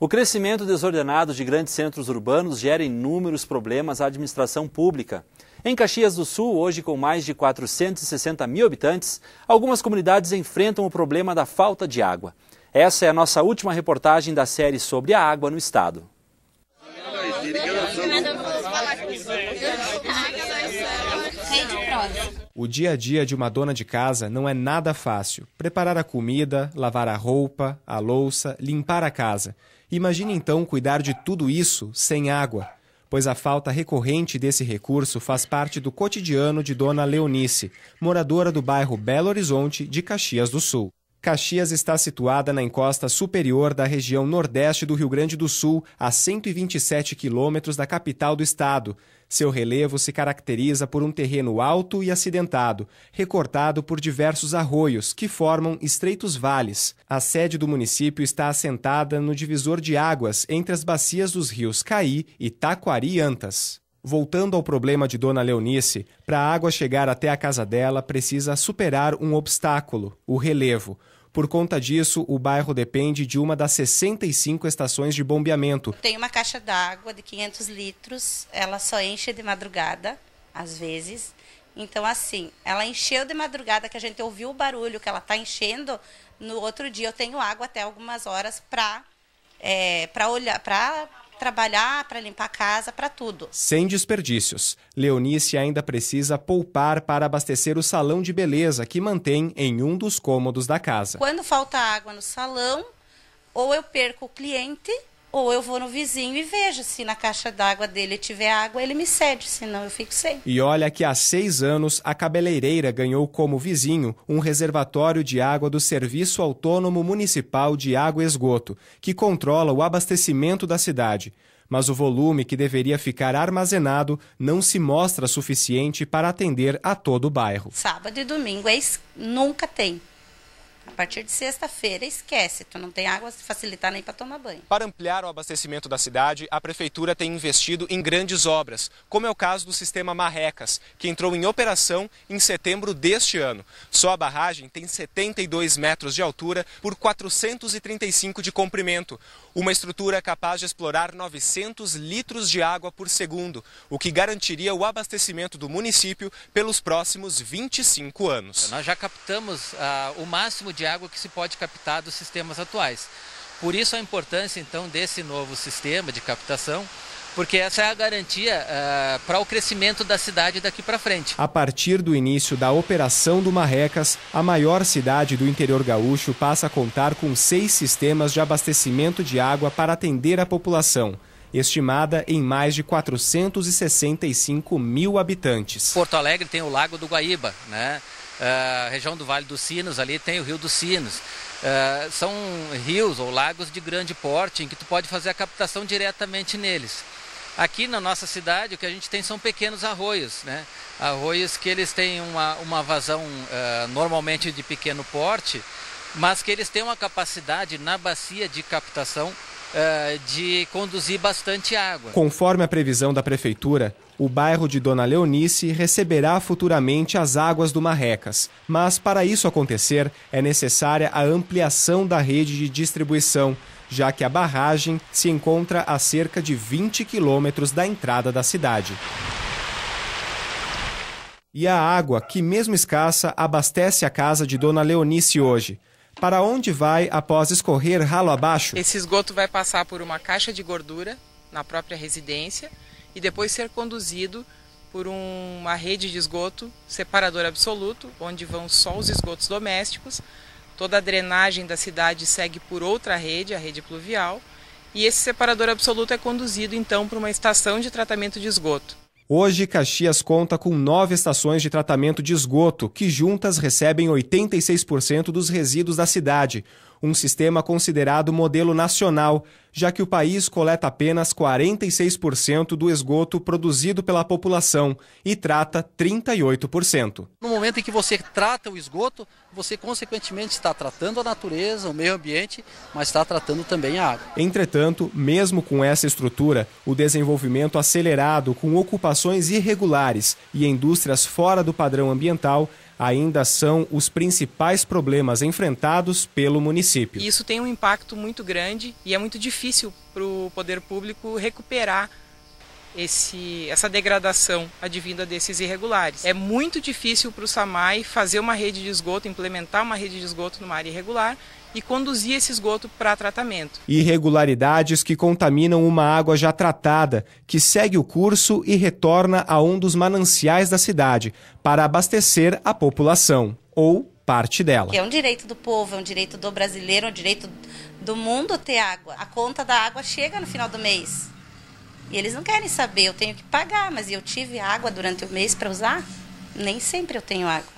O crescimento desordenado de grandes centros urbanos gera inúmeros problemas à administração pública. Em Caxias do Sul, hoje com mais de 460 mil habitantes, algumas comunidades enfrentam o problema da falta de água. Essa é a nossa última reportagem da série sobre a água no estado. O dia a dia de uma dona de casa não é nada fácil. Preparar a comida, lavar a roupa, a louça, limpar a casa. Imagine então cuidar de tudo isso sem água, pois a falta recorrente desse recurso faz parte do cotidiano de Dona Leonice, moradora do bairro Belo Horizonte, de Caxias do Sul. Caxias está situada na encosta superior da região nordeste do Rio Grande do Sul, a 127 quilômetros da capital do estado. Seu relevo se caracteriza por um terreno alto e acidentado, recortado por diversos arroios, que formam estreitos vales. A sede do município está assentada no divisor de águas entre as bacias dos rios Caí, e e Antas. Voltando ao problema de Dona Leonice, para a água chegar até a casa dela precisa superar um obstáculo, o relevo. Por conta disso, o bairro depende de uma das 65 estações de bombeamento. Tem uma caixa d'água de 500 litros, ela só enche de madrugada, às vezes. Então, assim, ela encheu de madrugada, que a gente ouviu o barulho que ela está enchendo. No outro dia, eu tenho água até algumas horas para é, olhar, para trabalhar, para limpar a casa, para tudo. Sem desperdícios. Leonice ainda precisa poupar para abastecer o salão de beleza que mantém em um dos cômodos da casa. Quando falta água no salão, ou eu perco o cliente ou eu vou no vizinho e vejo se na caixa d'água dele tiver água, ele me cede, senão eu fico sem. E olha que há seis anos a cabeleireira ganhou como vizinho um reservatório de água do Serviço Autônomo Municipal de Água e Esgoto, que controla o abastecimento da cidade. Mas o volume que deveria ficar armazenado não se mostra suficiente para atender a todo o bairro. Sábado e domingo é nunca tem. A partir de sexta-feira, esquece, tu não tem água facilitar nem para tomar banho. Para ampliar o abastecimento da cidade, a prefeitura tem investido em grandes obras, como é o caso do sistema Marrecas, que entrou em operação em setembro deste ano. Só a barragem tem 72 metros de altura por 435 de comprimento, uma estrutura capaz de explorar 900 litros de água por segundo, o que garantiria o abastecimento do município pelos próximos 25 anos. Nós já captamos uh, o máximo de de água que se pode captar dos sistemas atuais. Por isso a importância então desse novo sistema de captação, porque essa é a garantia uh, para o crescimento da cidade daqui para frente. A partir do início da operação do Marrecas, a maior cidade do interior gaúcho passa a contar com seis sistemas de abastecimento de água para atender a população estimada em mais de 465 mil habitantes. Porto Alegre tem o Lago do Guaíba, né? Ah, região do Vale dos Sinos, ali tem o Rio dos Sinos. Uh, são rios ou lagos de grande porte em que tu pode fazer a captação diretamente neles. Aqui na nossa cidade o que a gente tem são pequenos arroios, né? Arroios que eles têm uma, uma vazão uh, normalmente de pequeno porte, mas que eles têm uma capacidade na bacia de captação eh, de conduzir bastante água. Conforme a previsão da prefeitura, o bairro de Dona Leonice receberá futuramente as águas do Marrecas, mas para isso acontecer é necessária a ampliação da rede de distribuição, já que a barragem se encontra a cerca de 20 quilômetros da entrada da cidade. E a água, que mesmo escassa, abastece a casa de Dona Leonice hoje para onde vai após escorrer ralo abaixo? Esse esgoto vai passar por uma caixa de gordura na própria residência e depois ser conduzido por uma rede de esgoto separador absoluto, onde vão só os esgotos domésticos. Toda a drenagem da cidade segue por outra rede, a rede pluvial, e esse separador absoluto é conduzido então para uma estação de tratamento de esgoto. Hoje, Caxias conta com nove estações de tratamento de esgoto, que juntas recebem 86% dos resíduos da cidade. Um sistema considerado modelo nacional, já que o país coleta apenas 46% do esgoto produzido pela população e trata 38% momento em que você trata o esgoto, você consequentemente está tratando a natureza, o meio ambiente, mas está tratando também a água. Entretanto, mesmo com essa estrutura, o desenvolvimento acelerado com ocupações irregulares e indústrias fora do padrão ambiental ainda são os principais problemas enfrentados pelo município. Isso tem um impacto muito grande e é muito difícil para o poder público recuperar esse, essa degradação advinda desses irregulares. É muito difícil para o SAMAI fazer uma rede de esgoto, implementar uma rede de esgoto numa área irregular e conduzir esse esgoto para tratamento. Irregularidades que contaminam uma água já tratada, que segue o curso e retorna a um dos mananciais da cidade para abastecer a população ou parte dela. É um direito do povo, é um direito do brasileiro, é um direito do mundo ter água. A conta da água chega no final do mês. E eles não querem saber, eu tenho que pagar, mas eu tive água durante o mês para usar? Nem sempre eu tenho água.